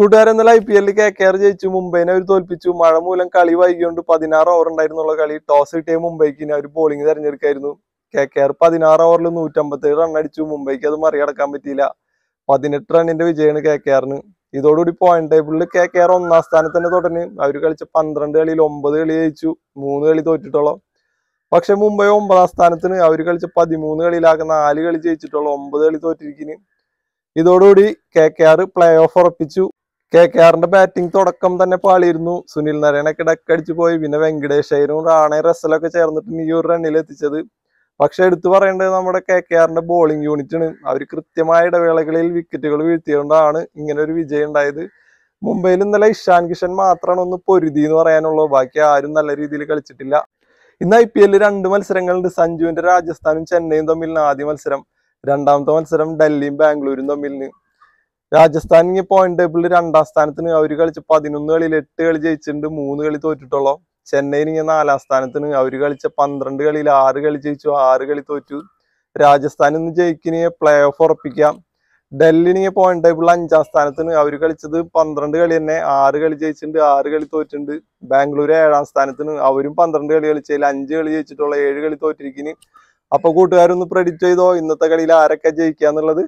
കൂട്ടുകാരെന്ന I P എല്ലിൽ K K R ജയിച്ചു മുംബൈനെ അവർ തോൽപ്പിച്ചു മഴ മൂലം കളി വൈകിയോണ്ട് പതിനാറ് ഓവർ ഉണ്ടായിരുന്നുള്ള കളി ടോസ് കിട്ടിയ മുംബൈക്ക് ഇനി അവർ ബോളിംഗ് തെരഞ്ഞെടുക്കായിരുന്നു കെ കെ ആർ പതിനാറ് ഓവറിൽ നൂറ്റമ്പത്തേഴ് റൺ അടിച്ചു മുംബൈക്ക് അത് മറികടക്കാൻ പറ്റിയില്ല പതിനെട്ട് റണ്ണിന്റെ വിജയമാണ് കെ കെ ആറിന് ഇതോടുകൂടി പോയിന്റ് ടേബിളിൽ കെ കെ ആർ ഒന്നാം സ്ഥാനത്ത് തന്നെ തുടങ്ങി അവർ കളിച്ച പന്ത്രണ്ട് കളിയിൽ ഒമ്പത് കളി ജയിച്ചു മൂന്ന് കളി തോറ്റിട്ടുള്ളൂ പക്ഷെ മുംബൈ ഒമ്പതാം സ്ഥാനത്തിന് അവർ കളിച്ച പതിമൂന്ന് കളിയിലാകെ നാല് കളി ജയിച്ചിട്ടുള്ളൂ ഒമ്പത് കളി തോറ്റിരിക്കുന്നു ഇതോടുകൂടി K K R play off ഉറപ്പിച്ചു കെ കെ ആറിന്റെ ബാറ്റിംഗ് തുടക്കം തന്നെ പാളിയിരുന്നു സുനിൽ നാരായണൊക്കെ ഡക്കടിച്ചു പോയി പിന്നെ വെങ്കടേശ്വരും റാണെ റസ്സലൊക്കെ ചേർന്നിട്ട് ഈ ഒരു റണ്ണിൽ എത്തിച്ചത് പക്ഷെ എടുത്തു പറയേണ്ടത് നമ്മുടെ കെ കെ ആറിന്റെ ബോളിംഗ് ആണ് അവർ കൃത്യമായ ഇടവേളകളിൽ വിക്കറ്റുകൾ വീഴ്ത്തിയതുകൊണ്ടാണ് ഇങ്ങനെ ഒരു വിജയം ഉണ്ടായത് മുംബൈയിൽ ഇന്നലെ ഇഷാൻ കിഷൻ മാത്രമാണ് ഒന്ന് പൊരുതി എന്ന് പറയാനുള്ളൂ ബാക്കി ആരും നല്ല രീതിയിൽ കളിച്ചിട്ടില്ല ഇന്ന് ഐ പി എല്ലിൽ രണ്ട് മത്സരങ്ങളുണ്ട് സഞ്ജുവിന്റെ രാജസ്ഥാനും ചെന്നൈയും തമ്മിലാണ് ആദ്യ മത്സരം രണ്ടാമത്തെ മത്സരം ഡൽഹിയും ബാംഗ്ലൂരും തമ്മിലിന് രാജസ്ഥാൻ പോയിന്റ് ടേബിളിൽ രണ്ടാം സ്ഥാനത്തിന് അവർ കളിച്ച് പതിനൊന്ന് കളിയിൽ എട്ട് കളി ജയിച്ചിട്ടുണ്ട് മൂന്ന് കളി തോറ്റിട്ടുള്ളൂ ചെന്നൈയിൽ ഇങ്ങനെ നാലാം സ്ഥാനത്തിന് അവർ കളിച്ച പന്ത്രണ്ട് കളിയിൽ ആറ് കളി ജയിച്ചു ആറ് കളി തോറ്റു രാജസ്ഥാൻ ഇന്ന് ജയിക്കിനെ പ്ലേ ഓഫ് ഉറപ്പിക്കാം ഇനി പോയിന്റ് ടേബിൾ അഞ്ചാം സ്ഥാനത്തിന് അവർ കളിച്ചത് പന്ത്രണ്ട് കളി തന്നെ ആറ് കളി ജയിച്ചിട്ടുണ്ട് ആറ് കളി തോറ്റിട്ടുണ്ട് ബാംഗ്ലൂർ ഏഴാം സ്ഥാനത്തിന് അവരും പന്ത്രണ്ട് കളി കളിച്ചതിൽ അഞ്ച് കളി ജയിച്ചിട്ടുള്ള ഏഴ് കളി തോറ്റിരിക്കുന്നു അപ്പൊ കൂട്ടുകാരൊന്ന് പ്രെഡിക്റ്റ് ചെയ്തോ ഇന്നത്തെ കളിയിൽ ആരൊക്കെ ജയിക്കുക എന്നുള്ളത്